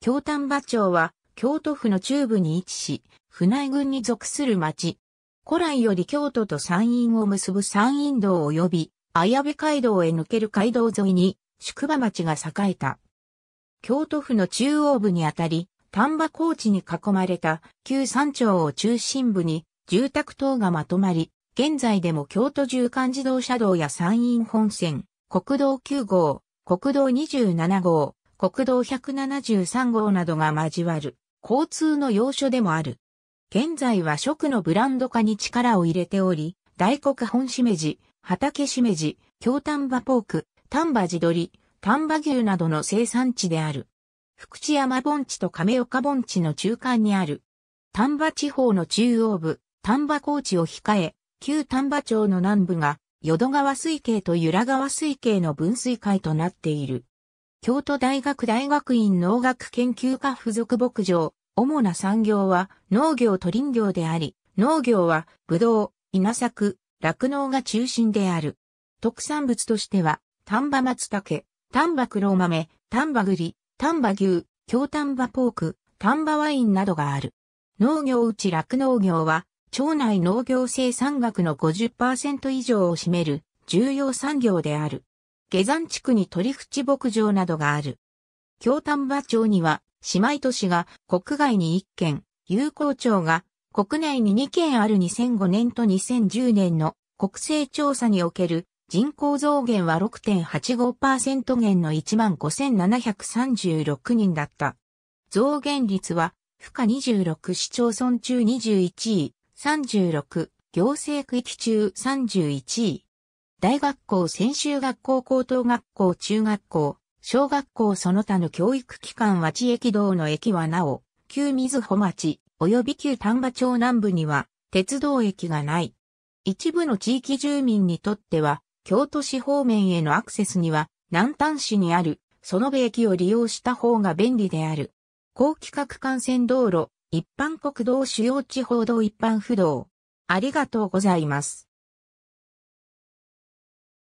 京丹波町は、京都府の中部に位置し、船井郡に属する町。古来より京都と山陰を結ぶ山陰道及び、綾部街道へ抜ける街道沿いに、宿場町が栄えた。京都府の中央部にあたり、丹波高地に囲まれた旧山町を中心部に住宅等がまとまり、現在でも京都縦貫自動車道や山陰本線、国道9号、国道27号、国道173号などが交わる交通の要所でもある。現在は食のブランド化に力を入れており、大黒本しめじ、畑しめじ、京丹波ポーク、丹波地鶏、丹波牛などの生産地である。福知山盆地と亀岡盆地の中間にある。丹波地方の中央部、丹波高地を控え、旧丹波町の南部が、淀川水系と由良川水系の分水界となっている。京都大学大学院農学研究科附属牧場、主な産業は農業と林業であり、農業は葡萄、稲作、酪農が中心である。特産物としては、丹波松茸、丹波黒豆、丹波栗、丹波牛、京丹波ポーク、丹波ワインなどがある。農業うち酪農業は、町内農業生産額の50%以上を占める重要産業である。下山地区に鳥淵牧場などがある。京丹波町には、姉妹都市が国外に1件、友好町が国内に2件ある2005年と2010年の国勢調査における人口増減は6.85%減の15,736人だった。増減率は、負荷26市町村中21位、36行政区域中31位、大学校、専修学校、高等学校、中学校、小学校その他の教育機関は地駅道の駅はなお、旧水穂町、及び旧丹波町南部には、鉄道駅がない。一部の地域住民にとっては、京都市方面へのアクセスには、南丹市にある、その部駅を利用した方が便利である。高規格幹線道路、一般国道主要地方道一般不動。ありがとうございます。